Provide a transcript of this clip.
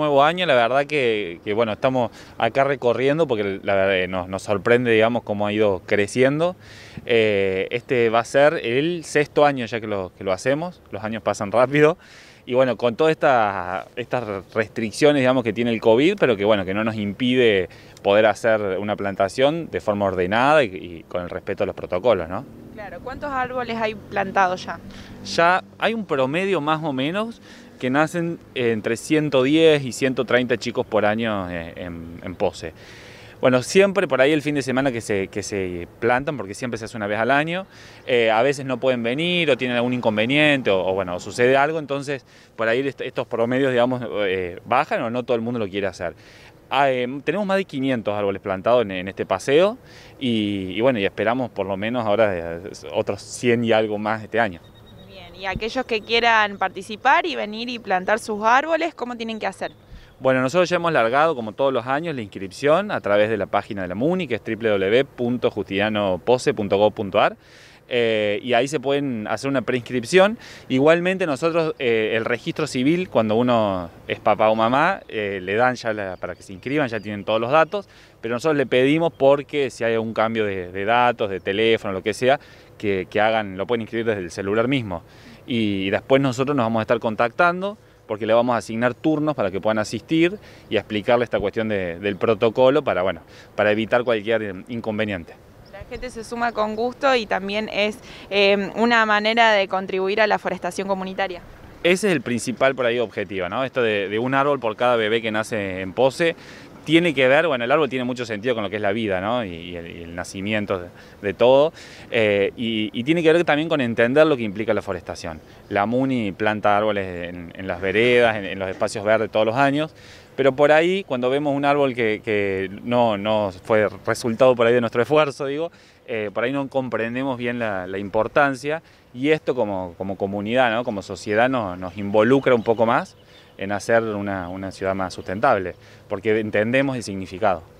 nuevo año, la verdad que, bueno, estamos acá recorriendo porque la verdad eh, nos, nos sorprende, digamos, cómo ha ido creciendo. Eh, este va a ser el sexto año ya que lo, que lo hacemos, los años pasan rápido. Y bueno, con todas estas, estas restricciones, digamos, que tiene el COVID, pero que bueno, que no nos impide poder hacer una plantación de forma ordenada y, y con el respeto a los protocolos, ¿no? Claro, ¿cuántos árboles hay plantados ya? Ya hay un promedio más o menos que nacen entre 110 y 130 chicos por año eh, en, pose. Bueno, siempre por ahí el fin de semana que se, plantan, porque siempre se hace una vez al año, eh, a veces no pueden venir o tienen algún inconveniente o, bueno, sucede algo, entonces por ahí estos promedios, digamos, eh, bajan o no todo el mundo lo quiere hacer. Ah, tenemos más de 500 árboles plantados en, este paseo y, y, bueno, y esperamos por lo menos ahora otros 100 y algo más este año. Y aquellos que quieran participar y venir y plantar sus árboles, ¿cómo tienen que hacer? Bueno, nosotros ya hemos largado, como todos los años, la inscripción a través de la página de la MUNI, que es www.justinianopose.gov.ar. Eh, y ahí se pueden hacer una preinscripción. Igualmente nosotros eh, el registro civil, cuando uno es papá o mamá, eh, le dan ya para que se inscriban, ya tienen todos los datos, pero nosotros le pedimos porque si hay algún cambio de, datos, de teléfono, lo que sea, que, hagan, lo pueden inscribir desde el celular mismo. Y, después nosotros nos vamos a estar contactando porque le vamos a asignar turnos para que puedan asistir y explicarle esta cuestión del protocolo para evitar cualquier inconveniente. La gente se suma con gusto y también es em, una manera de contribuir a la forestación comunitaria. Ese es el principal por ahí objetivo, ¿no? Esto de un árbol por cada bebé que nace en pose, tiene que ver, bueno, el árbol tiene mucho sentido con lo que es la vida, ¿no? Y, el, nacimiento de, todo. Eh, y, tiene que ver también con entender lo que implica la forestación. La MUNI planta árboles en, las veredas, en, los espacios verdes todos los años. Pero por ahí, cuando vemos un árbol que, no, no, fue resultado por ahí de nuestro esfuerzo, digo, eh, por ahí no comprendemos bien la, importancia. Y esto como, como comunidad, como sociedad, nos involucra un poco más en hacer una, una ciudad más sustentable, porque entendemos el significado.